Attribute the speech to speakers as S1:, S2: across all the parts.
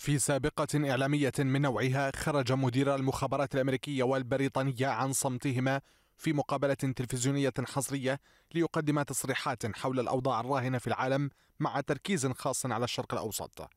S1: في سابقة إعلامية من نوعها خرج مدير المخابرات الأمريكية والبريطانية عن صمتهما في مقابلة تلفزيونية حصرية ليقدم تصريحات حول الأوضاع الراهنة في العالم مع تركيز خاص على الشرق الأوسط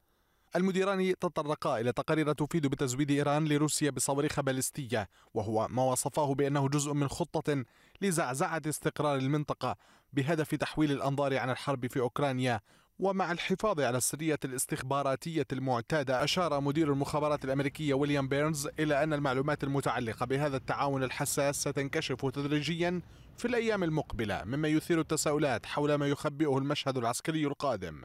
S1: المديران تطرقا إلى تقارير تفيد بتزويد إيران لروسيا بصواريخ باليستية وهو ما وصفاه بأنه جزء من خطة لزعزعة استقرار المنطقة بهدف تحويل الأنظار عن الحرب في أوكرانيا ومع الحفاظ على السرية الاستخباراتية المعتادة أشار مدير المخابرات الأمريكية ويليام بيرنز إلى أن المعلومات المتعلقة بهذا التعاون الحساس ستنكشف تدريجيا في الأيام المقبلة مما يثير التساؤلات حول ما يخبئه المشهد العسكري القادم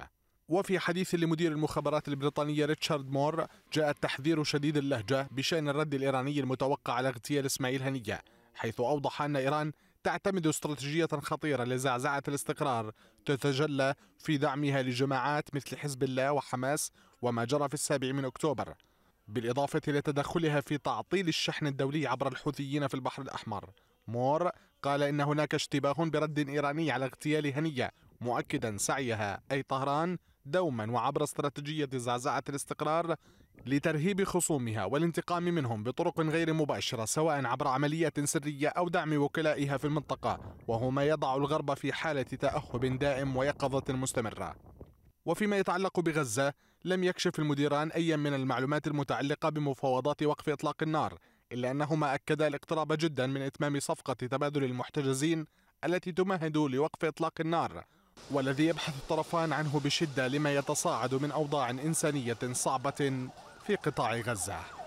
S1: وفي حديث لمدير المخابرات البريطانية ريتشارد مور جاء التحذير شديد اللهجة بشأن الرد الإيراني المتوقع على اغتيال إسماعيل هنية حيث أوضح أن إيران تعتمد استراتيجية خطيرة لزعزعة الاستقرار تتجلى في دعمها لجماعات مثل حزب الله وحماس وما جرى في السابع من أكتوبر بالإضافة إلى تدخلها في تعطيل الشحن الدولي عبر الحوثيين في البحر الأحمر مور قال إن هناك اشتباه برد إيراني على اغتيال هنية مؤكدا سعيها أي طهران دوما وعبر استراتيجية زعزعة الاستقرار لترهيب خصومها والانتقام منهم بطرق غير مباشرة سواء عبر عمليات سرية أو دعم وكلائها في المنطقة وهو ما يضع الغرب في حالة تأهب دائم ويقظة مستمرة وفيما يتعلق بغزة لم يكشف المديران أي من المعلومات المتعلقة بمفاوضات وقف إطلاق النار إلا أنهما أكدا الاقتراب جدا من إتمام صفقة تبادل المحتجزين التي تمهد لوقف إطلاق النار والذي يبحث الطرفان عنه بشدة لما يتصاعد من أوضاع إنسانية صعبة في قطاع غزة